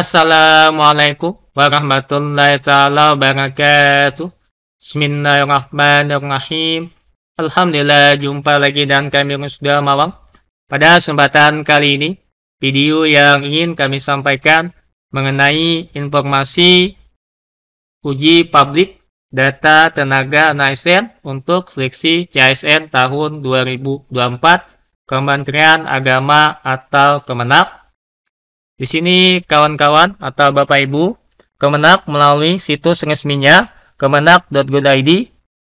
Assalamualaikum warahmatullahi taala wabarakatuh. Bismillahirrahmanirrahim. Alhamdulillah jumpa lagi dan kami sudah Mawang. Pada kesempatan kali ini, video yang ingin kami sampaikan mengenai informasi uji publik data tenaga ASN untuk seleksi CSN tahun 2024 Kementerian Agama atau Kemenap di sini kawan-kawan atau Bapak Ibu, Kemenak melalui situs resminya kemenak.go.id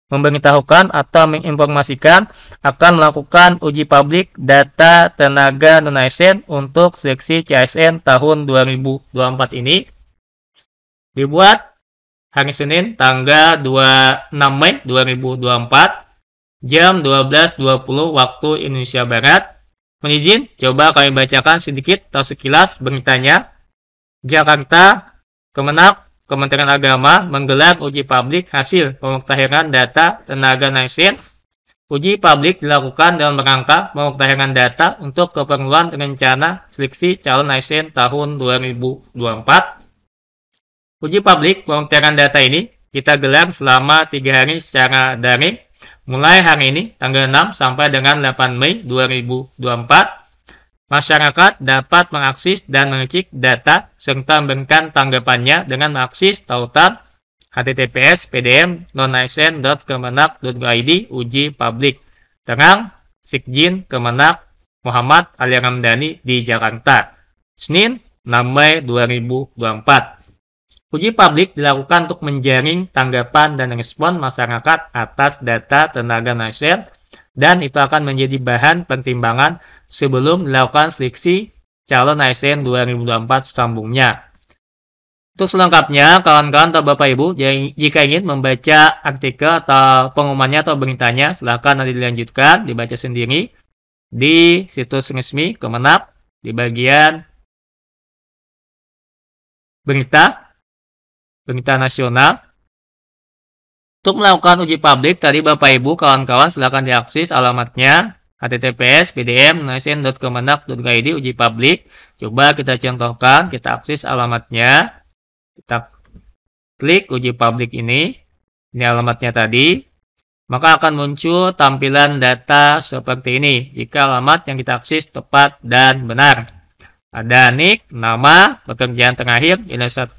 memberitahukan atau menginformasikan akan melakukan uji publik data tenaga non-ASN untuk seleksi CSN tahun 2024 ini. Dibuat hari Senin tanggal 26 Mei 2024 jam 12.20 waktu Indonesia Barat Mohon coba kami bacakan sedikit atau sekilas beritanya. Jakarta, Kemenak, Kementerian Agama menggelar uji publik hasil pemuktahiran data tenaga nasional. Uji publik dilakukan dalam rangka pemuktahiran data untuk keperluan rencana seleksi calon ASN tahun 2024. Uji publik pemuktahiran data ini kita gelar selama tiga hari secara daring Mulai hari ini, tanggal 6 sampai dengan 8 Mei 2024, masyarakat dapat mengakses dan mengecek data serta memberikan tanggapannya dengan mengakses tautan https pdm nonaisen.kemenak.id uji publik. dengan Sikjin Kemenak Muhammad Ali Ramdhani di Jakarta. Senin 6 Mei 2024. Uji publik dilakukan untuk menjaring tanggapan dan respon masyarakat atas data tenaga nasional dan itu akan menjadi bahan pertimbangan sebelum dilakukan seleksi calon ASN 2024 sambungnya. Untuk selengkapnya, kawan-kawan atau Bapak Ibu, jika ingin membaca artikel atau pengumumannya atau beritanya, silakan nanti dilanjutkan, dibaca sendiri di situs resmi Kemenap di bagian berita Komite Nasional untuk melakukan uji publik tadi Bapak Ibu kawan-kawan silahkan diakses alamatnya https pdm nasen.kemenak.id uji publik coba kita contohkan kita akses alamatnya kita klik uji publik ini ini alamatnya tadi maka akan muncul tampilan data seperti ini jika alamat yang kita akses tepat dan benar. Ada nik, nama, pekerjaan terakhir, United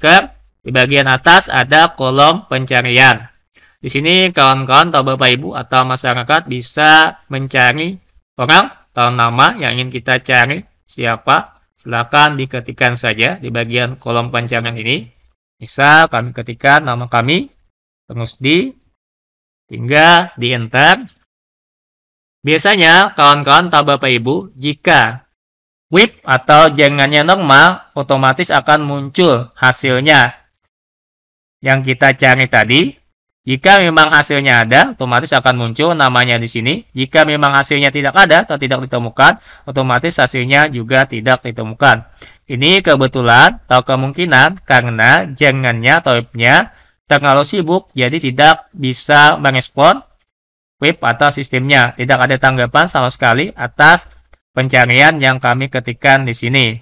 di bagian atas ada kolom pencarian. Di sini kawan-kawan atau Bapak Ibu atau masyarakat bisa mencari orang atau nama yang ingin kita cari siapa. Silakan diketikkan saja di bagian kolom pencarian ini. Bisa kami ketikkan nama kami, Pengusdi, tinggal di enter. Biasanya kawan-kawan atau Bapak Ibu jika WIP atau jengannya normal otomatis akan muncul hasilnya yang kita cari tadi. Jika memang hasilnya ada, otomatis akan muncul namanya di sini. Jika memang hasilnya tidak ada atau tidak ditemukan, otomatis hasilnya juga tidak ditemukan. Ini kebetulan atau kemungkinan karena jangannya atau webnya terlalu sibuk, jadi tidak bisa merespon web atau sistemnya. Tidak ada tanggapan sama sekali atas pencarian yang kami ketikkan di sini.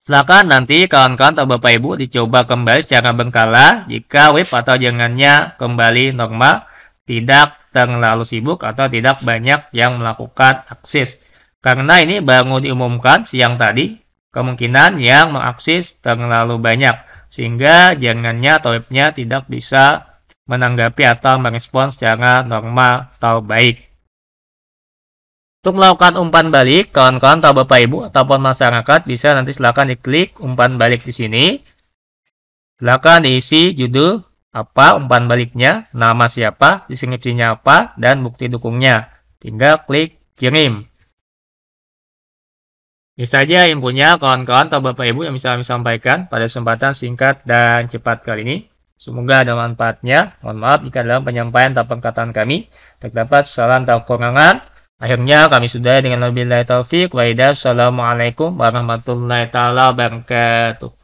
Silakan nanti kawan-kawan atau Bapak Ibu dicoba kembali secara berkala jika web atau jangannya kembali normal, tidak terlalu sibuk atau tidak banyak yang melakukan akses. Karena ini baru diumumkan siang tadi, kemungkinan yang mengakses terlalu banyak, sehingga jangannya atau webnya tidak bisa menanggapi atau merespons secara normal atau baik. Untuk melakukan umpan balik, kawan-kawan atau Bapak Ibu ataupun masyarakat bisa nanti silakan diklik umpan balik di sini. Silakan diisi judul apa umpan baliknya, nama siapa, deskripsinya apa, dan bukti dukungnya. Tinggal klik kirim. Ini saja infonya kawan-kawan atau Bapak Ibu yang bisa kami sampaikan pada kesempatan singkat dan cepat kali ini. Semoga ada manfaatnya. Mohon maaf jika dalam penyampaian atau perkataan kami terdapat kesalahan atau kekurangan. Akhirnya kami sudah dengan lebih taufik. Wa Assalamualaikum warahmatullahi wabarakatuh.